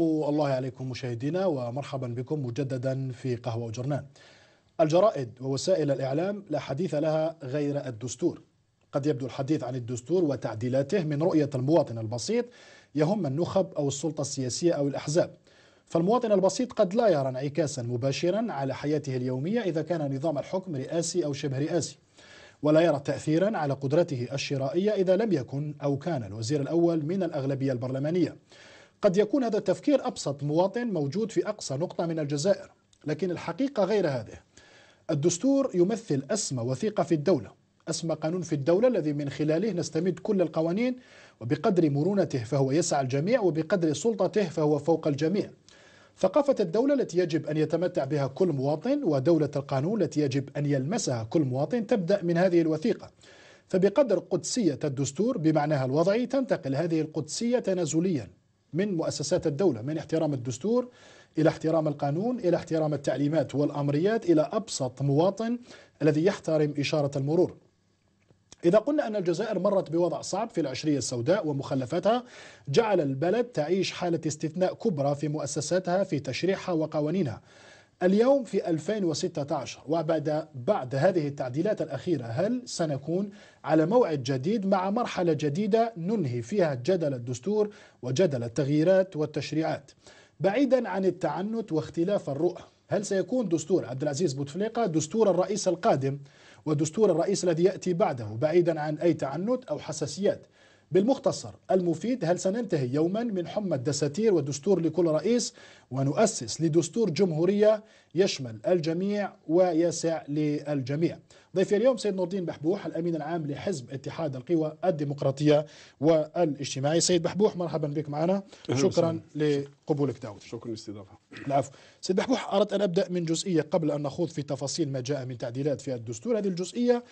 الله عليكم مشاهدينا ومرحبا بكم مجددا في قهوة جرنان الجرائد ووسائل الإعلام لا حديث لها غير الدستور قد يبدو الحديث عن الدستور وتعديلاته من رؤية المواطن البسيط يهم النخب أو السلطة السياسية أو الأحزاب فالمواطن البسيط قد لا يرى انعكاسا مباشرا على حياته اليومية إذا كان نظام الحكم رئاسي أو شبه رئاسي ولا يرى تأثيرا على قدرته الشرائية إذا لم يكن أو كان الوزير الأول من الأغلبية البرلمانية قد يكون هذا التفكير أبسط مواطن موجود في أقصى نقطة من الجزائر لكن الحقيقة غير هذه الدستور يمثل أسمى وثيقة في الدولة أسمى قانون في الدولة الذي من خلاله نستمد كل القوانين وبقدر مرونته فهو يسعى الجميع وبقدر سلطته فهو فوق الجميع ثقافة الدولة التي يجب أن يتمتع بها كل مواطن ودولة القانون التي يجب أن يلمسها كل مواطن تبدأ من هذه الوثيقة فبقدر قدسية الدستور بمعناها الوضعي تنتقل هذه القدسية تنازليا من مؤسسات الدولة من احترام الدستور إلى احترام القانون إلى احترام التعليمات والأمريات إلى أبسط مواطن الذي يحترم إشارة المرور إذا قلنا أن الجزائر مرت بوضع صعب في العشرية السوداء ومخلفاتها جعل البلد تعيش حالة استثناء كبرى في مؤسساتها في تشريعها وقوانينها اليوم في 2016 وبعد بعد هذه التعديلات الأخيرة هل سنكون على موعد جديد مع مرحلة جديدة ننهي فيها جدل الدستور وجدل التغييرات والتشريعات بعيدا عن التعنت واختلاف الرؤى هل سيكون دستور عبد العزيز بوتفليقة دستور الرئيس القادم ودستور الرئيس الذي يأتي بعده بعيدا عن أي تعنت أو حساسيات بالمختصر المفيد هل سننتهي يوما من حمى الدساتير والدستور لكل رئيس ونؤسس لدستور جمهورية يشمل الجميع ويسع للجميع ضيفي اليوم سيد نور الدين بحبوح الأمين العام لحزب اتحاد القوى الديمقراطية والاجتماعي سيد بحبوح مرحبا بك معنا شكرا لقبولك دعوتي شكرا للاستضافة العفو سيد بحبوح أردت أن أبدأ من جزئية قبل أن نخوض في تفاصيل ما جاء من تعديلات في الدستور هذه الجزئية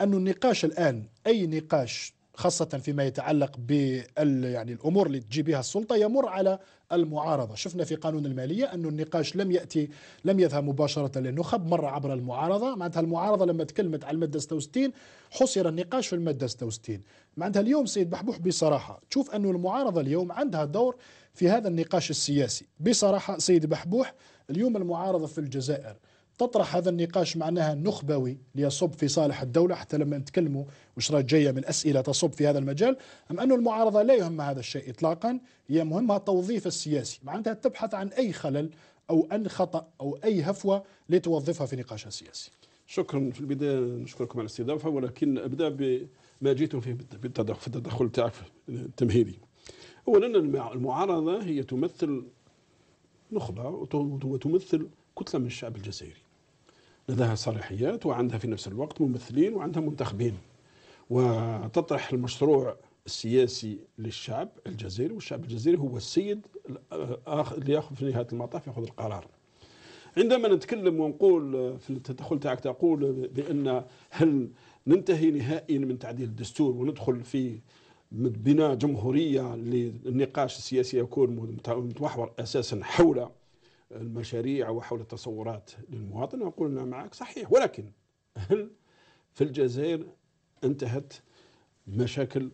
أن النقاش الآن أي نقاش خاصة فيما يتعلق بال يعني الأمور اللي تجي بها السلطة يمر على المعارضة شفنا في قانون المالية أن النقاش لم يأتي لم يذهب مباشرة للنخب مر عبر المعارضة معناتها المعارضة لما تكلمت على المادة 66 حصر النقاش في المادة 66 معناتها اليوم سيد بحبوح بصراحة تشوف أن المعارضة اليوم عندها دور في هذا النقاش السياسي بصراحة سيد بحبوح اليوم المعارضة في الجزائر تطرح هذا النقاش معناها نخبوي ليصب في صالح الدولة حتى لما نتكلموا وش جاية من أسئلة تصب في هذا المجال أم أن المعارضة لا يهمها هذا الشيء إطلاقا هي مهمها التوظيف السياسي معناتها تبحث عن أي خلل أو أن خطأ أو أي هفوة لتوظفها في نقاشها السياسي شكرا في البداية نشكركم على الاستضافة ولكن أبدأ بما جيتم فيه بالتدخل في التدخل تاعك التمهيدي أولا المعارضة هي تمثل نخبة وتمثل كتلة من الشعب الجزائري لديها صلاحيات وعندها في نفس الوقت ممثلين وعندها منتخبين وتطرح المشروع السياسي للشعب الجزائري والشعب الجزائري هو السيد اللي ياخذ في نهايه المطاف ياخذ القرار عندما نتكلم ونقول في التدخل تاعك تقول بان هل ننتهي نهائيا من تعديل الدستور وندخل في بناء جمهوريه للنقاش السياسي يكون متمحور اساسا حول المشاريع وحول التصورات للمواطن انا معك صحيح ولكن هل في الجزائر انتهت مشاكل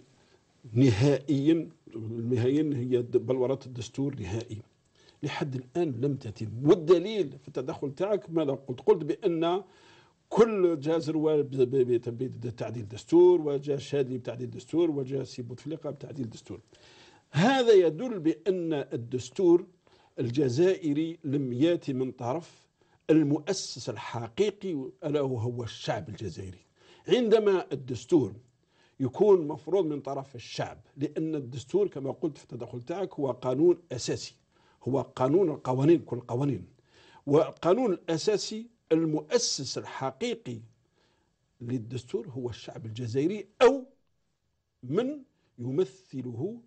نهائيا نهائيا هي بلورات الدستور نهائي لحد الان لم تتم والدليل في التدخل تاعك ماذا قلت قلت بان كل جاء بتعديل دستور وجاء شادي بتعديل دستور وجاء سي بوتفليقه بتعديل دستور هذا يدل بان الدستور الجزائري لم ياتي من طرف المؤسس الحقيقي ألا وهو الشعب الجزائري عندما الدستور يكون مفروض من طرف الشعب لأن الدستور كما قلت في التدخل تاعك هو قانون أساسي هو قانون القوانين كل القوانين والقانون الأساسي المؤسس الحقيقي للدستور هو الشعب الجزائري أو من يمثله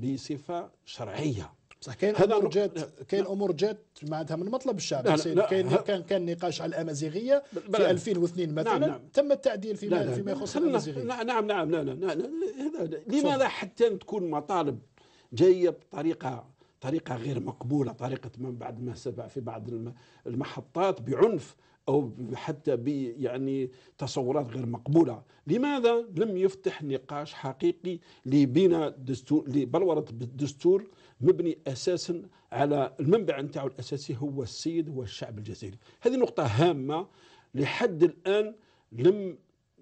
بصفة شرعية بصح كاين امور جات كاين امور جات معناتها من مطلب الشعب كاين كان كان نقاش على الامازيغيه في 2002 نعم، مثلا نعم تم التعديل فيما فيما يخص الامازيغيه نعم نعم نعم نعم, لماذا حتى تكون مطالب جايه بطريقه طريقه غير مقبوله طريقه من بعد ما سبع في بعض المحطات بعنف او حتى ب يعني تصورات غير مقبوله لماذا لم يفتح نقاش حقيقي لبناء دستور لبلوره الدستور مبني اساسا على المنبع نتاعو الاساسي هو السيد هو الشعب الجزائري هذه نقطه هامه لحد الان لم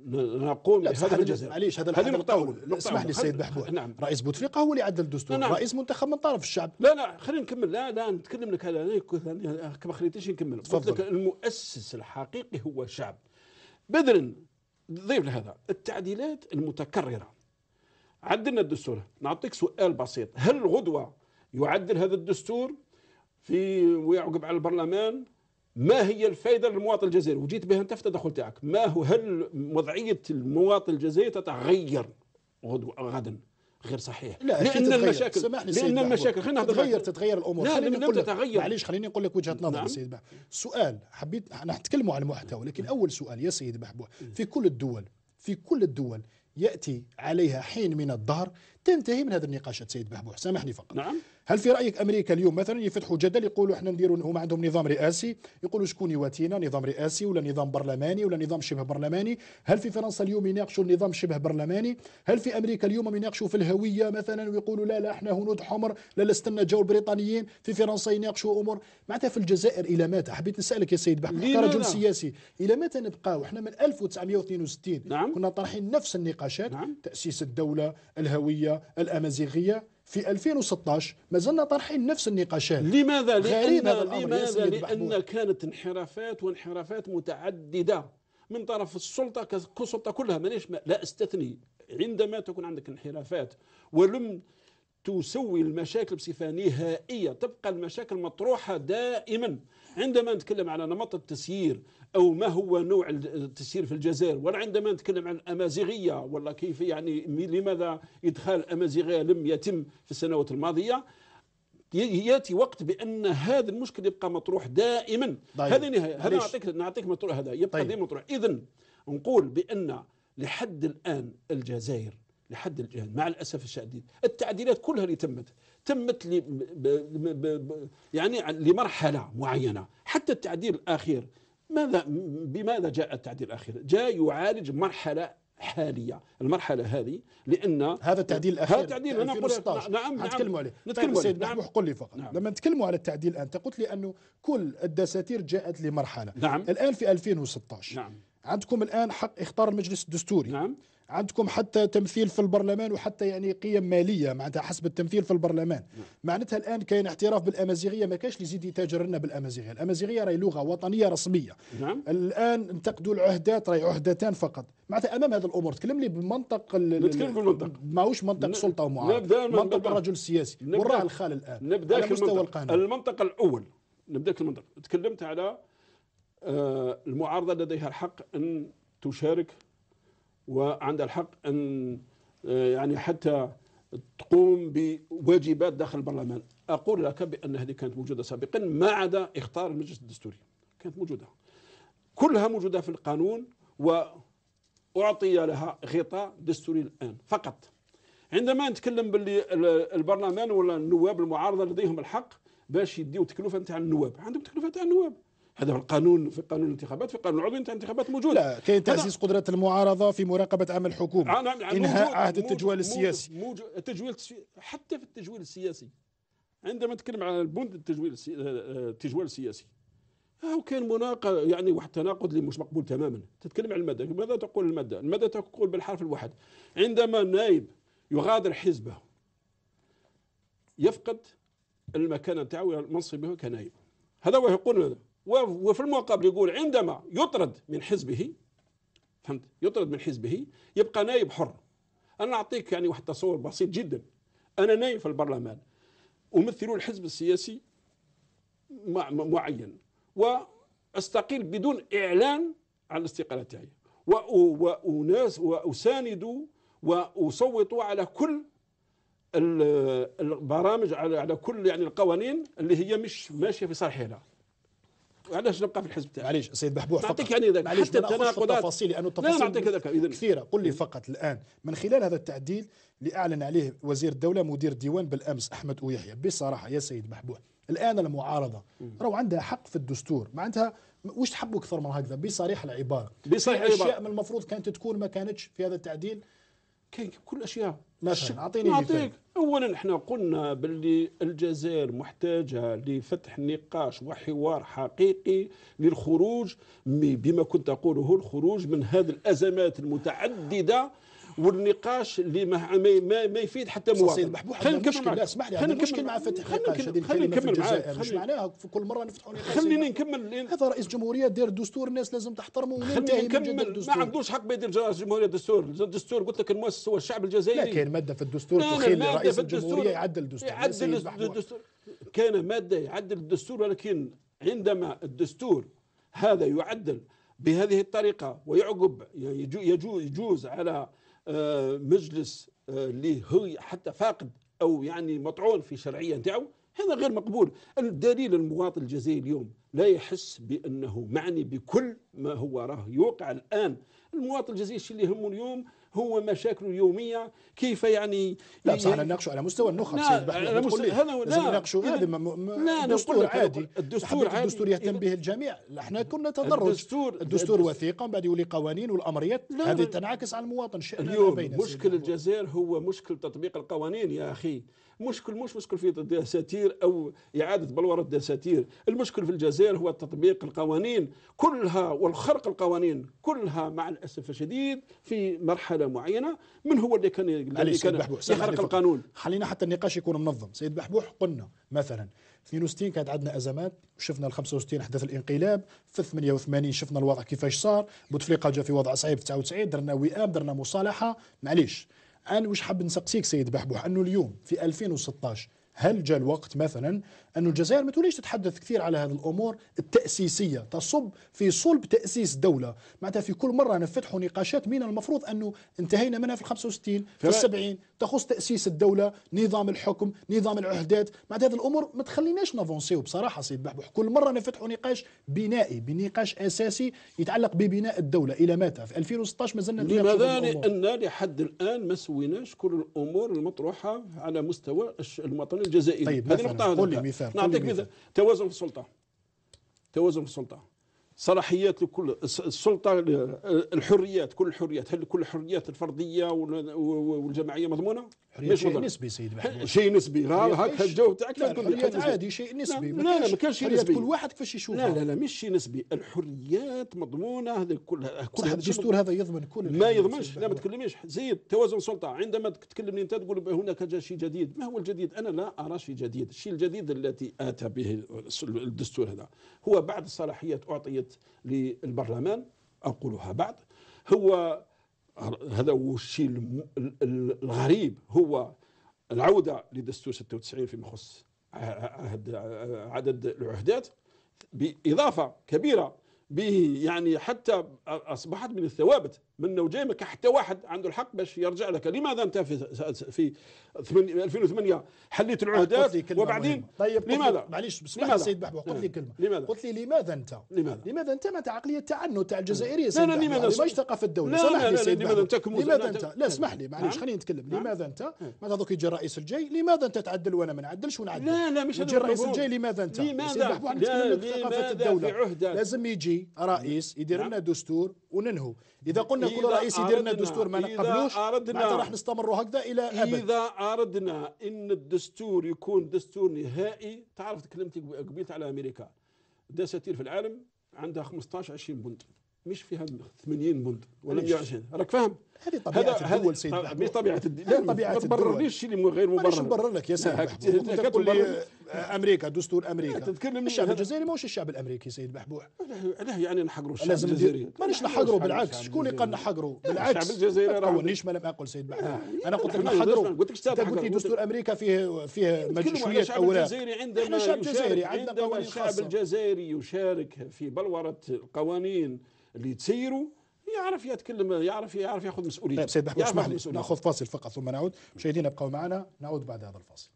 نقوم بهذا الجزائر معليش هذا هذه نقطة اسمح لي السيد محمود نعم رئيس بوتفليقة هو اللي عدل الدستور نعم. رئيس منتخب من طرف الشعب لا لا خلينا نكمل لا لا نتكلم لك هذا ما خليتيش نكمل قلت لك المؤسس الحقيقي هو الشعب بدرا ضيف لهذا التعديلات المتكررة عدلنا الدستور نعطيك سؤال بسيط هل غدوة يعدل هذا الدستور في ويعقب على البرلمان ما هي الفائدة للمواطن الجزائري وجيت بها أنت في التدخل تاعك ما هو هل وضعية المواطن الجزائري تتغير غدا غير صحيح لا لان تتغير. المشاكل سمحني لان المشاكل خلينا نهضر تتغير تتغير الامور لا خليني لم تتغير معليش خليني نقول لك وجهه نظر نعم. سيد سؤال حبيت نتكلموا عن المحتوى لكن نعم. اول سؤال يا سيد بحبوح نعم. في كل الدول في كل الدول ياتي عليها حين من الدهر تنتهي من هذا النقاشات سيد بحبوح سامحني فقط نعم هل في رايك امريكا اليوم مثلا يفتحوا جدل يقولوا احنا نديروا هما عندهم نظام رئاسي يقولوا شكون يواتينا نظام رئاسي ولا نظام برلماني ولا نظام شبه برلماني هل في فرنسا اليوم يناقشوا النظام شبه برلماني هل في امريكا اليوم يناقشوا في الهويه مثلا ويقولوا لا لا احنا هنود حمر لا لا استنى جو البريطانيين في فرنسا يناقشوا امور معناتها في الجزائر الى متى حبيت نسالك يا سيد بحبوح كرجل سياسي الى متى نبقى احنا من 1962 نعم. كنا طرحين نفس النقاشات نعم. تاسيس الدوله الهويه الأمازيغية في 2016 ما زلنا طرحين نفس النقاشات لماذا؟ لأن, لماذا؟ لأن كانت انحرافات وانحرافات متعددة من طرف السلطة كسلطة كلها مانيش لا استثني عندما تكون عندك انحرافات ولم تسوي المشاكل بصفة نهائية تبقى المشاكل مطروحة دائما عندما نتكلم على نمط التسيير أو ما هو نوع التسيير في الجزائر ولا عندما نتكلم عن الأمازيغية ولا كيف يعني لماذا إدخال الأمازيغية لم يتم في السنوات الماضية ياتي وقت بان هذا المشكل يبقى مطروح دائما طيب. هذه نهايه هذا نعطيك نعطيك مطروح هذا يبقى طيب. دائما مطروح اذا نقول بان لحد الان الجزائر لحد الان مع الاسف الشديد التعديلات كلها اللي تمت تمت لي ب ب يعني لمرحله معينه حتى التعديل الاخير ماذا بماذا جاء التعديل الاخير؟ جاء يعالج مرحله حاليه، المرحله هذه لان هذا التعديل الاخير هذا التعديل انا اقول نعم نعم نتكلم عليه نتكلم طيب سيد نعم. قل لي فقط نعم. لما نتكلموا على التعديل انت قلت لي انه كل الدساتير جاءت لمرحله نعم الان في 2016 نعم عندكم الان حق اختار المجلس الدستوري نعم عندكم حتى تمثيل في البرلمان وحتى يعني قيم ماليه معناتها حسب التمثيل في البرلمان معناتها الان كاين اعتراف بالامازيغيه ما كاش يزيد يتاجر لنا بالامازيغيه الامازيغيه راهي لغه وطنيه رسميه نعم. الان انتقدوا العهدات راهي عهدتان فقط معناتها امام هذه الامور تكلم لي بمنطق نتكلم بالمنطق ماهوش منطق سلطه ومعارضه نبدا من منطق الرجل السياسي نبدأ والراعي الخال الان نبدا على مستوى القانون المنطق الاول نبدا في المنطق تكلمت على آه، المعارضه لديها الحق ان تشارك وعندها الحق أن آه، يعني حتى تقوم بواجبات داخل البرلمان أقول لك بأن هذه كانت موجودة سابقا ما عدا إختار المجلس الدستوري كانت موجودة كلها موجودة في القانون وأعطي لها غطاء دستوري الآن فقط عندما نتكلم باللي البرلمان ولا النواب المعارضة لديهم الحق باش يديو تكلفة نتاع النواب عندهم تكلفة نتاع النواب هذا في القانون في قانون الانتخابات في قانون العضوي الانتخابات موجوده لا كاين تعزيز قدره المعارضه في مراقبه عمل الحكومه انهاء عهد التجوال السياسي موجود التجويل حتى في التجويل السياسي عندما نتكلم على البند التجويل آه، آه، التجوال السياسي هاو كان مناقض يعني واحد التناقض اللي مش مقبول تماما تتكلم عن المادة ماذا تقول المادة المادة تقول بالحرف الواحد عندما نائب يغادر حزبه يفقد المكانة تاعو منصبه كنائب هذا هو يقول ماذا وفي المقابل يقول عندما يطرد من حزبه فهمت يطرد من حزبه يبقى نائب حر انا اعطيك يعني واحد تصور بسيط جدا انا نائب في البرلمان امثل الحزب السياسي معين واستقيل بدون اعلان عن الاستقاله تاعي وأناس وأساند وأصوت على كل البرامج على كل يعني القوانين اللي هي مش ماشيه في صالحنا علاش نبقى في الحزب تاعي معليش سيد بحبوح فقط يعني نعطيك يعني ذاك حتى التناقضات التفاصيل لانه التفاصيل كثيره قل لي فقط الان من خلال هذا التعديل اللي اعلن عليه وزير الدوله مدير ديوان بالامس احمد يحيى بصراحه يا سيد بحبوح الان المعارضه راهو عندها حق في الدستور معناتها واش تحبوا اكثر من هكذا بصريح العباره بصريح العباره اشياء من المفروض كانت تكون ما كانتش في هذا التعديل كاين كل الاشياء ماشي اعطيني نعطيك اولا احنا قلنا باللي الجزائر محتاجه لفتح نقاش وحوار حقيقي للخروج بما كنت اقوله الخروج من هذه الازمات المتعدده والنقاش اللي ما, ما, يفيد حتى مواطن خلينا نكمل معك اسمح لي المشكل مع فتح النقاش نكمل الكلمه في الجزائر مش معناها في كل مره نفتحوا نقاش خليني نكمل هذا رئيس جمهوريه دير دستور الناس لازم تحترمه وننتهي نكمل ما عندوش حق بيدير رئيس جمهوريه دستور الدستور قلت لك المؤسس هو الشعب الجزائري لا كاين ماده في الدستور تخيل رئيس الجمهوريه يعدل الدستور يعدل الدستور كان ماده يعدل الدستور ولكن عندما الدستور هذا يعدل بهذه الطريقة ويعقب يجوز على آه، مجلس آه، اللي هو حتى فاقد او يعني مطعون في شرعيه نتاعو هذا غير مقبول الدليل المواطن الجزائري اليوم لا يحس بانه معني بكل ما هو راه يوقع الان المواطن الجزائري اللي يهمه اليوم هو مشاكله اليوميه كيف يعني لا بصح احنا نناقشه على مستوى النخب سيد بحر لا مستوى هذا لا نناقشه لا دستور عادي الدستور عادي الدستور يهتم به الجميع احنا كنا تدرج الدستور الدستور وثيقه بعد يولي قوانين والامريات هذه تنعكس على المواطن اليوم مشكل الجزائر هو مشكل تطبيق القوانين يا اخي مشكل مش مشكل في الدساتير أو إعادة بلورة الدساتير المشكل في الجزائر هو تطبيق القوانين كلها والخرق القوانين كلها مع الأسف الشديد في مرحلة معينة من هو اللي كان اللي كان يخرق القانون خلينا حتى النقاش يكون منظم سيد بحبوح قلنا مثلا 62 كانت عندنا ازمات شفنا ال 65 حدث الانقلاب في 88 شفنا الوضع كيفاش صار بوتفليقه جا في وضع صعيب 99 درنا وئام درنا مصالحه معليش انا واش حاب نسقسيك سيد بحبوح انه اليوم في 2016 هل جاء الوقت مثلا أن الجزائر ما توليش تتحدث كثير على هذه الأمور التأسيسية تصب في صلب تأسيس دولة معناتها في كل مرة نفتحوا نقاشات من المفروض أنه انتهينا منها في 65 في 70 تخص تأسيس الدولة نظام الحكم نظام العهدات معناتها هذه الأمور ما تخليناش نافونسيو بصراحة سيد بحبوح كل مرة نفتحوا نقاش بنائي بنقاش أساسي يتعلق ببناء الدولة إلى متى في 2016 ما زلنا لماذا لأن لحد الآن ما سويناش كل الأمور المطروحة على مستوى الوطن الجزائري طيب هذه نقطة قول لي مثال المسار نعطيك مثال توازن في السلطه توازن في السلطه صلاحيات لكل السلطه الحريات كل الحريات هل كل الحريات الفرديه والجماعيه مضمونه؟ نسبي سيد محمود شيء نسبي هاك الجو تاعك الحريات عادي شيء نسبي لا لا, ما كانش شيء نسبي كل واحد كيفاش يشوفها لا لا لا مش شيء نسبي الحريات مضمونه هذا كل كل الدستور هذا يضمن كل ما يضمنش لا ما نعم. تكلمنيش زيد توازن سلطه عندما تكلمني انت تقول هناك جاء شيء جديد ما هو الجديد انا لا ارى شيء جديد الشيء الجديد الذي اتى به الدستور هذا هو بعد الصلاحيات اعطيت للبرلمان اقولها بعد هو هذا هو الشيء الغريب هو العوده لدستور 96 فيما يخص عهد عدد العهدات باضافه كبيره به يعني حتى اصبحت من الثوابت منه وجايبك حتى واحد عنده الحق باش يرجع لك لماذا انت في في 2008 حليت العهدات وبعدين طيب لماذا معليش بسم الله سيد بحبو قلت لي كلمه لماذا قلت لي لماذا انت لماذا لماذا انت ما عقليه التعنت تاع الجزائريه سيد لا لا لماذا يعني ماش ثقافه الدوله سامح لي سيد لماذا انت لماذا انت لا اسمح لي معليش نعم. خليني نتكلم نعم. لماذا انت ما هذوك يجي الرئيس الجاي لماذا انت تعدل وانا ما نعدلش ونعدل لا لا مش يجي الرئيس الجاي لماذا انت سيد بحبو نتكلم ثقافه الدوله لازم يجي رئيس يدير نعم. لنا دستور وننهو اذا قلنا كل رئيس يدير الدستور ما نقبلوش اردنا راح نستمروا هكذا الى ابد اذا اردنا ان الدستور يكون دستور نهائي تعرف تكلمت قبيت على امريكا دساتير في العالم عندها 15 20 بند مش فيها 80 بند ولا 120 راك فاهم هذه طبيعه هذا الدول سيد احمد آه، طبيعه الدول لا طبيعه ما تبررليش شيء غير مبرر مش مبرر لك يا سيد تقول آه، امريكا دستور امريكا الشعب الجزائري ماهوش الشعب الامريكي سيد محبوح لا يعني نحقروا الشعب لازم الجزائري مانيش نحقروا بالعكس شكون اللي قال نحقروا بالعكس الشعب الجزائري ما ليش ما لم اقل سيد محبوح آه، إيه. انا قلت لك نحقروا قلت لك قلت لي دستور امريكا فيه فيه إيه، مجموعه اوراق احنا شعب جزائري عندنا قوانين خاصه الشعب الجزائري يشارك في بلوره القوانين اللي تسيروا يعرف يتكلم يعرف يعرف ياخذ مسؤوليه طيب سيد محمود اسمح لي ناخذ فاصل فقط ثم نعود مشاهدينا ابقوا معنا نعود بعد هذا الفاصل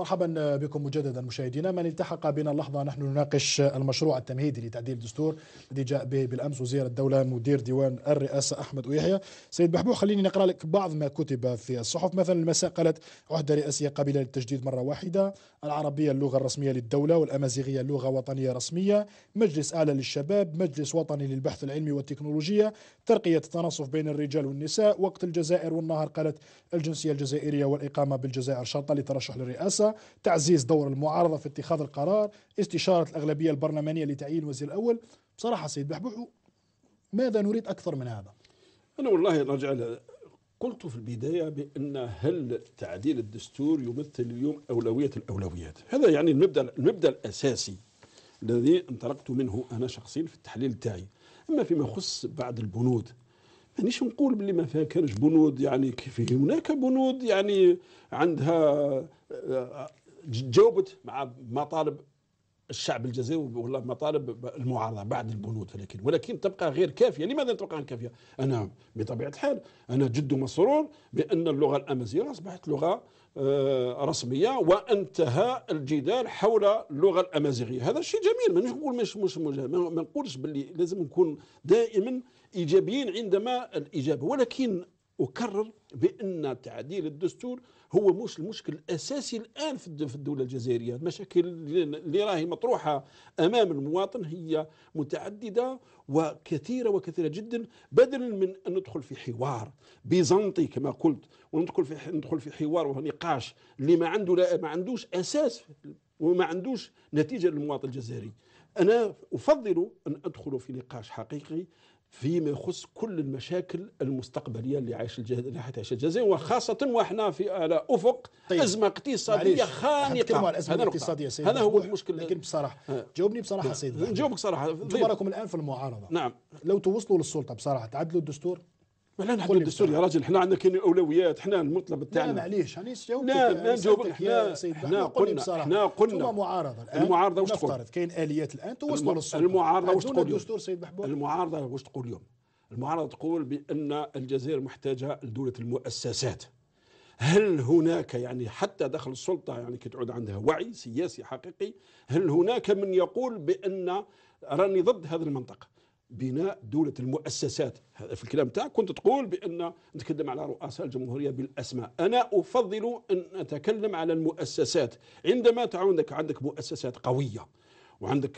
مرحبا بكم مجددا مشاهدينا من التحق بنا اللحظة نحن نناقش المشروع التمهيدي لتعديل الدستور الذي جاء به بالأمس وزير الدولة مدير ديوان الرئاسة أحمد ويحيى سيد بحبوح خليني نقرأ لك بعض ما كتب في الصحف مثلا المساء قالت عهدة رئاسية قابلة للتجديد مرة واحدة العربية اللغة الرسمية للدولة والأمازيغية لغة وطنية رسمية مجلس أعلى للشباب مجلس وطني للبحث العلمي والتكنولوجية ترقية التناصف بين الرجال والنساء وقت الجزائر والنهار قالت الجنسية الجزائرية والإقامة بالجزائر شرطة لترشح للرئاسة تعزيز دور المعارضة في اتخاذ القرار استشارة الأغلبية البرلمانية لتعيين وزير الأول بصراحة سيد بحبوح ماذا نريد أكثر من هذا؟ أنا والله نرجع قلت في البداية بأن هل تعديل الدستور يمثل اليوم أولوية الأولويات هذا يعني المبدأ, المبدأ الأساسي الذي انطلقت منه أنا شخصيا في التحليل تاعي أما فيما يخص بعض البنود مانيش يعني نقول بلي ما فيها كانش بنود يعني كيف هناك بنود يعني عندها تجاوبت آه، مع مطالب الشعب الجزائري ولا مطالب المعارضه بعد البنود ولكن ولكن تبقى غير كافيه، لماذا تبقى غير كافيه؟ انا بطبيعه الحال انا جد مسرور بان اللغه الامازيغيه اصبحت لغه آه، رسميه وانتهى الجدال حول اللغه الامازيغيه، هذا شيء جميل مانيش نقول مش مش ما نقولش باللي لازم نكون دائما إيجابيين عندما الإجابة ولكن أكرر بأن تعديل الدستور هو مش المشكل الأساسي الآن في الدولة الجزائرية المشاكل اللي راهي مطروحة أمام المواطن هي متعددة وكثيرة وكثيرة جدا بدلا من أن ندخل في حوار بيزنطي كما قلت وندخل في ندخل في حوار ونقاش اللي ما عنده لا ما عندوش أساس وما عندوش نتيجة للمواطن الجزائري أنا أفضل أن أدخل في نقاش حقيقي فيما يخص كل المشاكل المستقبليه اللي عايش الجزائر اللي حتعيش الجزائر وخاصه واحنا في على افق طيب. ازمه اقتصاديه خانقه على الازمه الاقتصاديه سيدي هذا هو المشكل لكن بصراحه آه. جاوبني بصراحه نعم. سيدي نجاوبك صراحه انتم راكم الان في المعارضه نعم لو توصلوا للسلطه بصراحه تعدلوا الدستور لا نحكوا الدستور يا راجل احنا عندنا كاين اولويات احنا المطلب تاعنا لا معليش راني جاوبتك لا لا نجاوبك احنا احنا قلنا احنا قلنا معارضه الان المعارضه واش تقول؟ كاين اليات الان توصلوا للسلطه المعارضه واش تقول الدستور سيد محبوب المعارضه واش تقول اليوم؟ المعارضه تقول بان الجزائر محتاجه لدوله المؤسسات هل هناك يعني حتى داخل السلطه يعني كي تعود عندها وعي سياسي حقيقي هل هناك من يقول بان راني ضد هذه المنطقه بناء دولة المؤسسات هذا في الكلام تاعك كنت تقول بأن نتكلم على رؤساء الجمهورية بالأسماء أنا أفضل أن أتكلم على المؤسسات عندما تعودك عندك مؤسسات قوية وعندك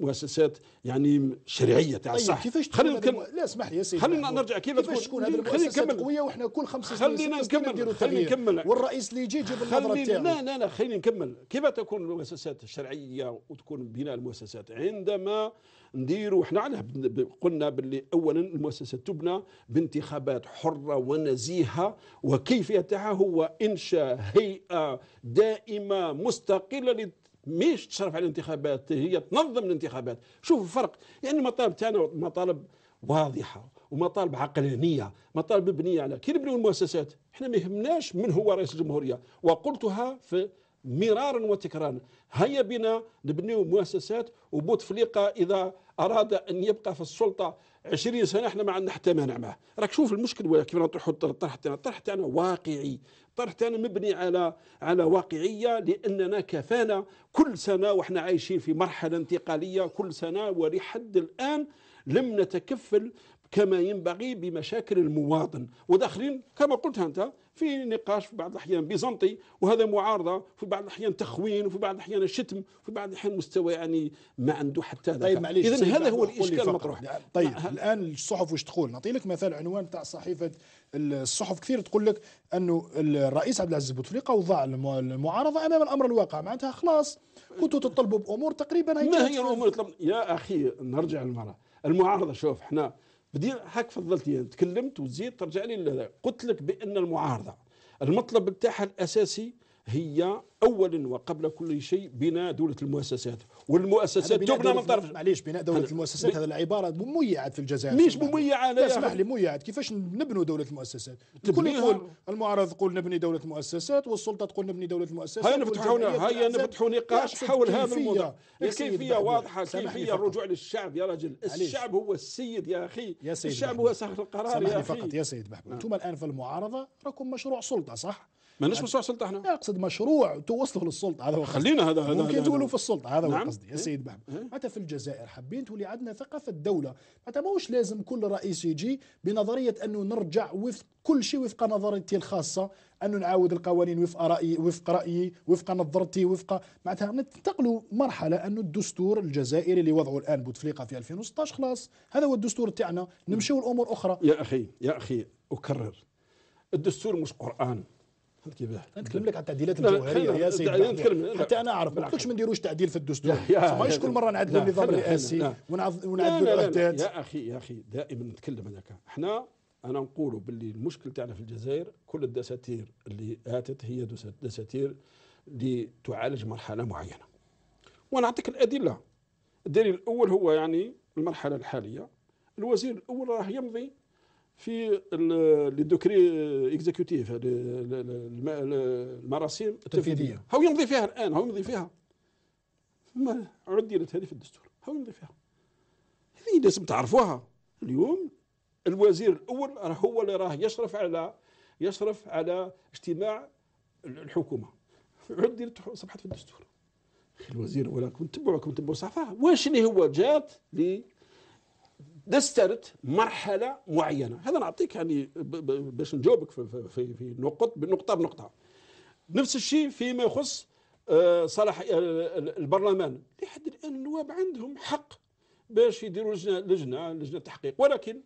مؤسسات يعني شرعيه تاع يعني طيب كيفاش خلينا نكمل لا اسمح لي يا سيدي خلينا نرجع تكون كيفاش تكون هذه المؤسسات قويه وحنا كل خمس سنين خلينا نكمل خلينا نكمل والرئيس اللي يجي يجيب النظره تاعو لا لا لا خلينا نكمل كيف تكون المؤسسات الشرعيه وتكون بناء المؤسسات عندما نديروا احنا على قلنا باللي اولا المؤسسه تبنى بانتخابات حره ونزيهه وكيفيتها هو انشاء هيئه دائمه مستقله مش تشرف على الانتخابات هي تنظم الانتخابات شوفوا الفرق يعني المطالب تاعنا مطالب واضحه ومطالب عقلانيه مطالب مبنيه على كي نبنيو المؤسسات احنا ما يهمناش من هو رئيس الجمهوريه وقلتها في مرارا وتكرارا هيا بنا نبنيو مؤسسات وبوتفليقه اذا اراد ان يبقى في السلطه 20 سنه احنا ما عندنا حتى مانع معه راك شوف المشكل كيف نطرحوا الطرح تاعنا الطرح تاعنا واقعي الطرح تاعنا مبني على على واقعيه لاننا كفانا كل سنه واحنا عايشين في مرحله انتقاليه كل سنه ولحد الان لم نتكفل كما ينبغي بمشاكل المواطن وداخلين كما قلت أنت في نقاش في بعض الأحيان بيزنطي وهذا معارضة في بعض الأحيان تخوين وفي بعض الأحيان شتم وفي بعض الأحيان مستوى يعني ما عنده حتى طيب معليش إذا هذا هو الإشكال المطروح نعم. طيب الآن الصحف واش تقول نعطي لك مثال عنوان تاع صحيفة الصحف كثير تقول لك أنه الرئيس عبد العزيز بوتفليقة وضع المعارضة أمام الأمر الواقع معناتها خلاص كنتوا تطلبوا بأمور تقريبا ما هي الأمور يا أخي نرجع للمرة المعارضة شوف احنا بدي هاك فضلت يعني تكلمت وزيد ترجع لي قلت لك بان المعارضه المطلب بتاعها الاساسي هي اولا وقبل كل شيء بناء دوله المؤسسات والمؤسسات تبنى من طرف معليش بناء دوله المؤسسات هذا العباره مميعه في الجزائر مش مميعه لا اسمح لي مميعه كيفاش نبنوا دوله المؤسسات الكل يقول المعارض يقول نبني دوله المؤسسات والسلطه تقول نبني دوله المؤسسات هيا نفتحوا هيا نفتحوا نقاش حول هذا الموضوع الكيفيه واضحه كيفيه الرجوع للشعب يا رجل الشعب هو السيد يا اخي يا سيد الشعب هو صاحب القرار يا اخي فقط يا سيد محمود نعم. انتم الان في المعارضه راكم مشروع سلطه صح ماناش مشروع سلطه احنا لا اقصد مشروع توصله للسلطه هذا هو خلينا هذا هذا ممكن تولوا في السلطه هذا نعم. هو قصدي يا إيه. سيد بام إيه. متى في الجزائر حابين تولي عندنا ثقافه دوله متى ماهوش لازم كل رئيس يجي بنظريه انه نرجع وفق كل شيء وفق نظريتي الخاصه انه نعاود القوانين وفق رايي وفق رايي وفق نظرتي وفق معناتها ننتقلوا مرحله انه الدستور الجزائري اللي وضعه الان بوتفليقه في 2016 خلاص هذا هو الدستور تاعنا نمشيو لامور اخرى يا اخي يا اخي اكرر الدستور مش قران فهمت كيفاش؟ نتكلم لك على التعديلات الجوهريه يا سيدي حتى انا اعرف ما قلتش ما نديروش تعديل في الدستور ماش كل مره نعدلوا النظام الرئاسي ونعدلوا الاعداد يا اخي يا اخي دائما نتكلم هذاك احنا انا نقولوا باللي المشكل تاعنا في الجزائر كل الدساتير اللي اتت هي دساتير لتعالج مرحله معينه ونعطيك الادله الدليل الاول هو يعني المرحله الحاليه الوزير الاول راه يمضي في لي دوكري اكزيكوتيف المراسيم التنفيذيه هو يمضي فيها الان هو يمضي فيها ما عدلت هذه في الدستور هو يمضي فيها هذه لازم تعرفوها اليوم الوزير الاول هو اللي راه يشرف على يشرف على اجتماع الحكومه عدلت صفحه في الدستور الوزير ولا كنت تبعوا كنت تبعوا صحفه واش اللي هو جات لي دسترت مرحله معينه هذا نعطيك يعني باش نجاوبك في في في نقط نقطه بنقطه نفس الشيء فيما يخص آه، صلاح آه، البرلمان لحد الان النواب عندهم حق باش يديروا لجنه لجنه لجنه تحقيق ولكن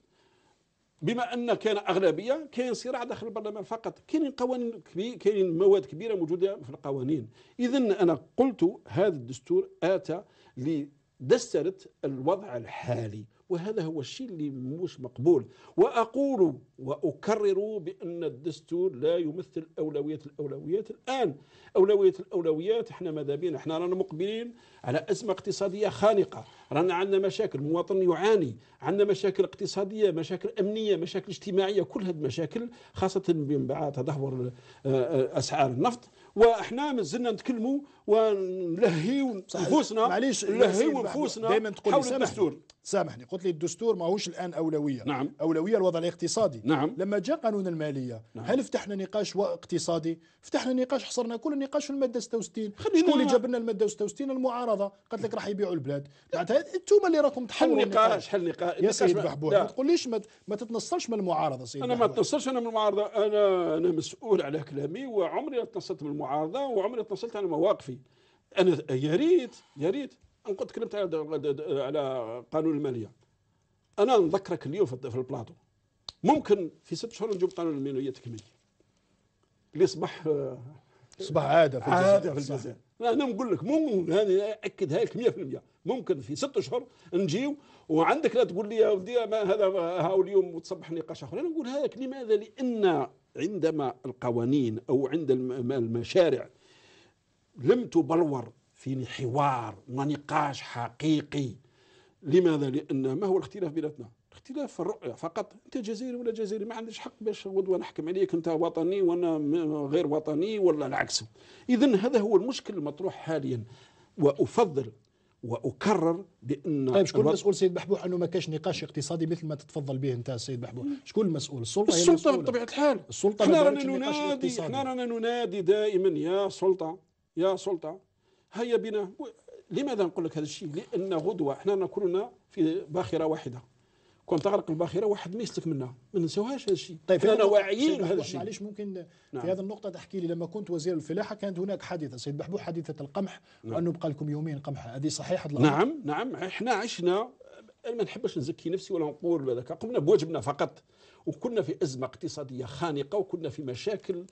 بما ان كان اغلبيه كاين صراع داخل البرلمان فقط كاين قوانين كبير كاين مواد كبيره موجوده في القوانين اذا انا قلت هذا الدستور اتى لدسترة الوضع الحالي وهذا هو الشيء اللي مش مقبول وأقول وأكرر بأن الدستور لا يمثل أولوية الأولويات الآن أولوية الأولويات احنا ماذا بينا احنا رانا مقبلين على أزمة اقتصادية خانقة رانا عندنا مشاكل مواطن يعاني عندنا مشاكل اقتصادية مشاكل أمنية مشاكل اجتماعية كل هذه المشاكل خاصة من بعد تدهور آه، آه، أسعار النفط واحنا مازلنا نتكلموا ونلهيو نفوسنا معليش نلهيو نفوسنا دائما تقول حول سامحني الدستور سامحني قلت لي الدستور ماهوش الان اولويه نعم اولويه الوضع الاقتصادي نعم لما جاء قانون الماليه نعم. هل فتحنا نقاش اقتصادي فتحنا نقاش حصرنا كل النقاش في الماده 66 خلينا اللي جاب لنا الماده 66 المعارضه قالت لك راح يبيعوا البلاد معناتها انتم اللي راكم تحلوا حل نقاش حل نقاش يا سيد بحبوح ما تقوليش ما, ما تتنصلش من المعارضه سيد انا ما تنصلش انا من المعارضه انا انا مسؤول على كلامي وعمري ما تنصلت من المعارضه المعارضه وعمري اتصلت على مواقفي انا يا ريت يا ريت انا قلت تكلمت على قانون الماليه انا نذكرك اليوم في البلاطو ممكن في ست شهور نجيب قانون الماليه تكمل اللي اصبح اصبح عاده في الجزائر عاده في الجزائر انا نقول لك ممكن انا اكدها لك 100% ممكن في ست اشهر نجيو وعندك لا تقول لي يا ودي ما هذا هاو اليوم وتصبح نقاش اخر انا نقول لك لماذا لان عندما القوانين أو عند المشارع لم تبلور في حوار ونقاش حقيقي لماذا؟ لأن ما هو الاختلاف بيناتنا؟ اختلاف في الرؤية فقط أنت جزائري ولا جزائري ما عنديش حق باش غدوة نحكم عليك أنت وطني وأنا غير وطني ولا العكس إذا هذا هو المشكل المطروح حاليا وأفضل واكرر بان طيب شكون المسؤول سيد بحبوح انه ما كاش نقاش اقتصادي مثل ما تتفضل به انت سيد بحبوح شكون المسؤول السلطه السلطه المسؤولة. بطبيعه الحال السلطه احنا رانا ننادي احنا رانا ننادي دائما يا سلطه يا سلطه هيا بنا لماذا نقول لك هذا الشيء لان غدوه احنا كلنا في باخره واحده كون تغرق الباخره واحد ما يسلك منها ما ننساوهاش هذا الشيء طيب انا واعيين بهذا الشيء معليش ممكن نعم. في هذه النقطه تحكي لي لما كنت وزير الفلاحه كانت هناك حادثه سيد بحبوح حادثه القمح نعم. وانه بقى لكم يومين قمح هذه صحيحه نعم نعم احنا عشنا انا ما نحبش نزكي نفسي ولا نقول هذاك قمنا بواجبنا فقط وكنا في ازمه اقتصاديه خانقه وكنا في مشاكل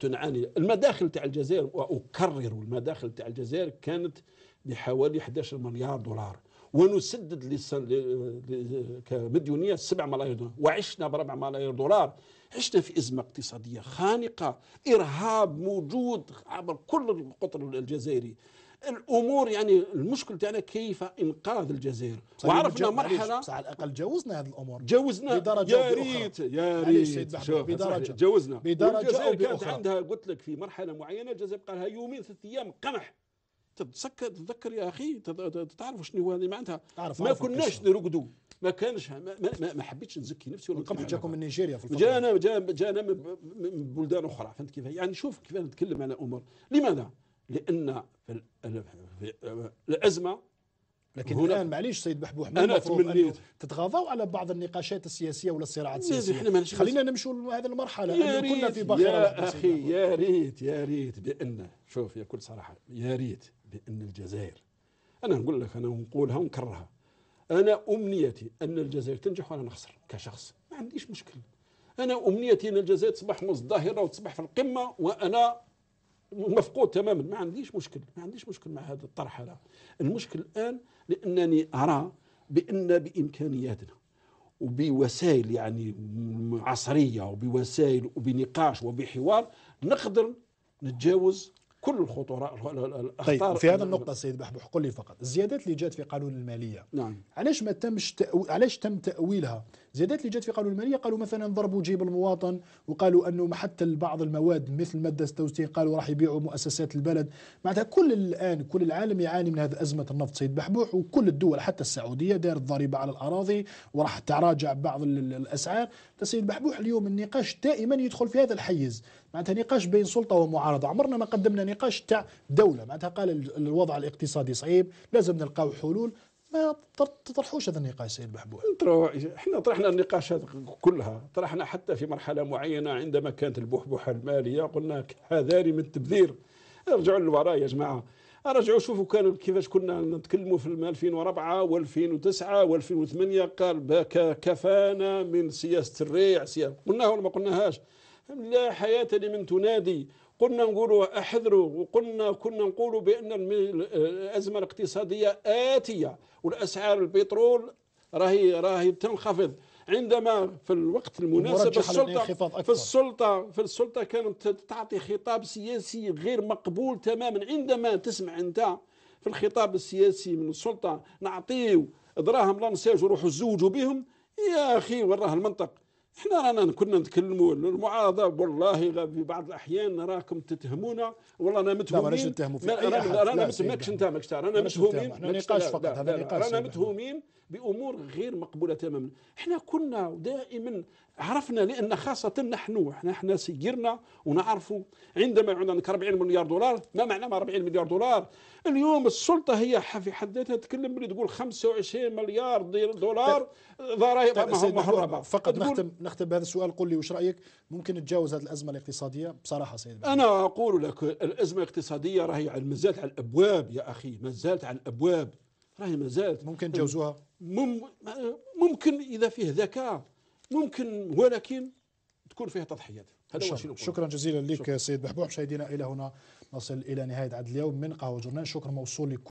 تنعاني المداخل تاع الجزائر واكرر المداخل تاع الجزائر كانت بحوالي 11 مليار دولار ونسدد كمديونيه 7 ملايير دولار وعشنا ب 4 ملايير دولار عشنا في ازمه اقتصاديه خانقه ارهاب موجود عبر كل القطر الجزائري الامور يعني المشكل تاعنا كيف انقاذ الجزائر وعرفنا مرحله بس على الاقل جوزنا هذه الامور جوزنا بدرجه يا ريت يا ريت بدرجه جوزنا بدرجه الجزائر كانت عندها قلت لك في مرحله معينه الجزائر قالها لها يومين ثلاث ايام قمح تتسكر تتذكر يا اخي تعرف شنو هذه معناتها ما كناش نرقدوا ما كانش ما, ما, ما حبيتش نزكي نفسي ولا قبل جاكم من نيجيريا في الفتره جانا جانا جانا من بلدان اخرى فهمت كيف يعني شوف كيف نتكلم على امور لماذا؟ لان في الازمه لكن هنا الان معليش سيد بحبوح انا تمنيت تتغاضوا على بعض النقاشات السياسيه ولا الصراعات السياسيه خلينا نمشوا لهذه المرحله يا ريت كنا في يا اخي يا ريت يا ريت بان شوف يا كل صراحه يا ريت بأن الجزائر أنا نقول لك أنا نقولها ونكررها أنا أمنيتي أن الجزائر تنجح وأنا نخسر كشخص ما عنديش مشكل أنا أمنيتي أن الجزائر تصبح مزدهرة وتصبح في القمة وأنا مفقود تماما ما عنديش مشكل ما عنديش مشكل مع هذا الطرح هذا المشكل الآن لأنني أرى بأن بإمكانياتنا وبوسائل يعني عصرية وبوسائل وبنقاش وبحوار نقدر نتجاوز كل الخطوره طيب في هذا النقطه سيد بحبوح قل لي فقط الزيادات اللي جات في قانون الماليه نعم علاش ما تمش تأو... علاش تم تاويلها زيادات اللي جات في قانون الماليه قالوا مثلا ضربوا جيب المواطن وقالوا انه حتى بعض المواد مثل الماده 66 قالوا راح يبيعوا مؤسسات البلد معناتها كل الان كل العالم يعاني من هذه ازمه النفط سيد بحبوح وكل الدول حتى السعوديه دارت ضريبه على الاراضي وراح تراجع بعض الاسعار سيد بحبوح اليوم النقاش دائما يدخل في هذا الحيز معناتها نقاش بين سلطه ومعارضه عمرنا ما قدمنا نقاش تاع دوله معناتها قال الوضع الاقتصادي صعيب لازم نلقاو حلول ما تطرحوش هذا النقاش سيد بحبوح احنا طرحنا النقاشات كلها طرحنا حتى في مرحله معينه عندما كانت البحبوحه الماليه قلنا حذاري من التبذير ارجعوا للوراء يا جماعه ارجعوا شوفوا كانوا كيفاش كنا نتكلموا في 2004 و2009 و2008 قال كفانا من سياسه الريع سياسة قلناها ولا ما قلناهاش لا حياه لمن تنادي قلنا نقولوا احذروا وقلنا كنا نقولوا بان الازمه الاقتصاديه اتيه والاسعار البترول راهي راهي تنخفض عندما في الوقت المناسب السلطه في السلطه في السلطه كانت تعطي خطاب سياسي غير مقبول تماما عندما تسمع انت في الخطاب السياسي من السلطه نعطيو دراهم لا نساجوا روحوا زوجوا بهم يا اخي وراه المنطق احنا رانا كنا نتكلموا المعارضه والله في بعض الاحيان راكم تتهمونا والله انا متهمين لا ماناش نتهموا في رانا ماكش انت ماكش رانا متهمين نقاش فقط هذا نقاش رانا متهمين بامور غير مقبوله تماما احنا كنا دائما عرفنا لان خاصه نحن احنا احنا سيرنا ونعرفوا عندما عندنا 40 مليار دولار ما معنى ما 40 مليار دولار اليوم السلطه هي في حد ذاتها تتكلم باللي تقول 25 مليار دولار طيب، ضرائب طيب، مهربه فقط نختم نختم بهذا السؤال قل لي وش رايك ممكن نتجاوز هذه الازمه الاقتصاديه بصراحه سيد انا اقول لك الازمه الاقتصاديه راهي ما زالت على الابواب يا اخي ما زالت على الابواب راهي ما زالت ممكن تجاوزوها ممكن اذا فيه ذكاء ممكن ولكن تكون فيها تضحيات هذا شكرا جزيلا لك سيد بحبوح مشاهدينا الى هنا نصل إلى نهاية عدد اليوم من قهوة جورنال شكرا موصول لكم